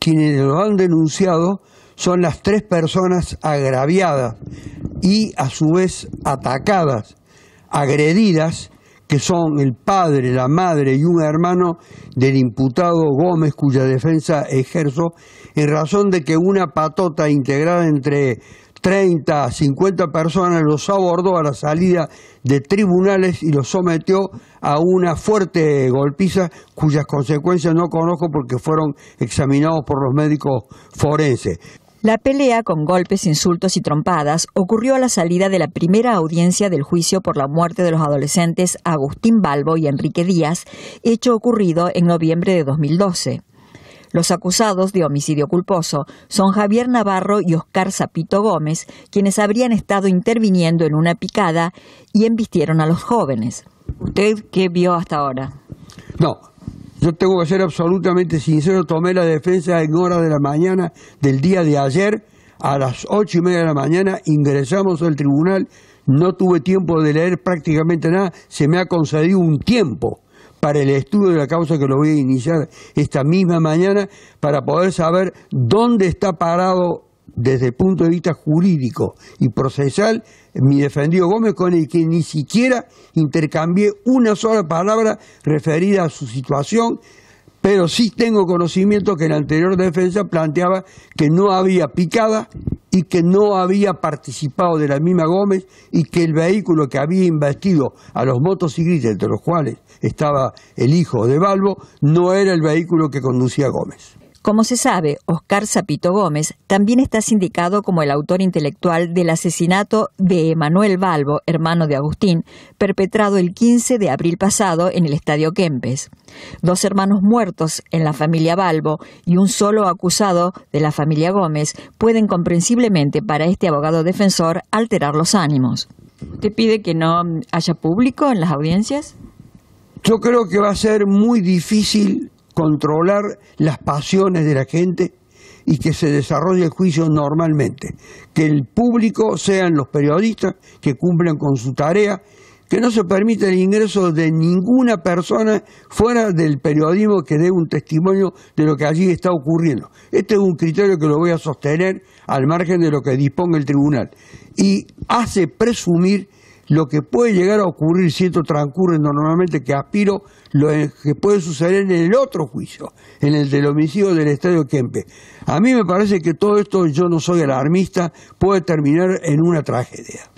quienes lo han denunciado son las tres personas agraviadas y a su vez atacadas, agredidas, que son el padre, la madre y un hermano del imputado Gómez, cuya defensa ejerzo, en razón de que una patota integrada entre 30, 50 personas, los abordó a la salida de tribunales y los sometió a una fuerte golpiza cuyas consecuencias no conozco porque fueron examinados por los médicos forenses. La pelea con golpes, insultos y trompadas ocurrió a la salida de la primera audiencia del juicio por la muerte de los adolescentes Agustín Balbo y Enrique Díaz, hecho ocurrido en noviembre de 2012. Los acusados de homicidio culposo son Javier Navarro y Oscar Zapito Gómez, quienes habrían estado interviniendo en una picada y embistieron a los jóvenes. ¿Usted qué vio hasta ahora? No, yo tengo que ser absolutamente sincero, tomé la defensa en hora de la mañana del día de ayer, a las ocho y media de la mañana ingresamos al tribunal, no tuve tiempo de leer prácticamente nada, se me ha concedido un tiempo para el estudio de la causa que lo voy a iniciar esta misma mañana para poder saber dónde está parado desde el punto de vista jurídico y procesal mi defendido Gómez con el que ni siquiera intercambié una sola palabra referida a su situación, pero sí tengo conocimiento que la anterior defensa planteaba que no había picada, y que no había participado de la misma Gómez y que el vehículo que había investido a los motociclistas, entre los cuales estaba el hijo de Balbo, no era el vehículo que conducía Gómez. Como se sabe, Oscar Zapito Gómez también está sindicado como el autor intelectual del asesinato de Emanuel Balbo, hermano de Agustín, perpetrado el 15 de abril pasado en el Estadio Kempes. Dos hermanos muertos en la familia Balbo y un solo acusado de la familia Gómez pueden comprensiblemente para este abogado defensor alterar los ánimos. ¿Te pide que no haya público en las audiencias? Yo creo que va a ser muy difícil controlar las pasiones de la gente y que se desarrolle el juicio normalmente. Que el público sean los periodistas que cumplan con su tarea, que no se permita el ingreso de ninguna persona fuera del periodismo que dé un testimonio de lo que allí está ocurriendo. Este es un criterio que lo voy a sostener al margen de lo que disponga el tribunal. Y hace presumir lo que puede llegar a ocurrir si esto transcurre normalmente que aspiro, lo que puede suceder en el otro juicio, en el del homicidio del Estadio Kempe. A mí me parece que todo esto, yo no soy alarmista, puede terminar en una tragedia.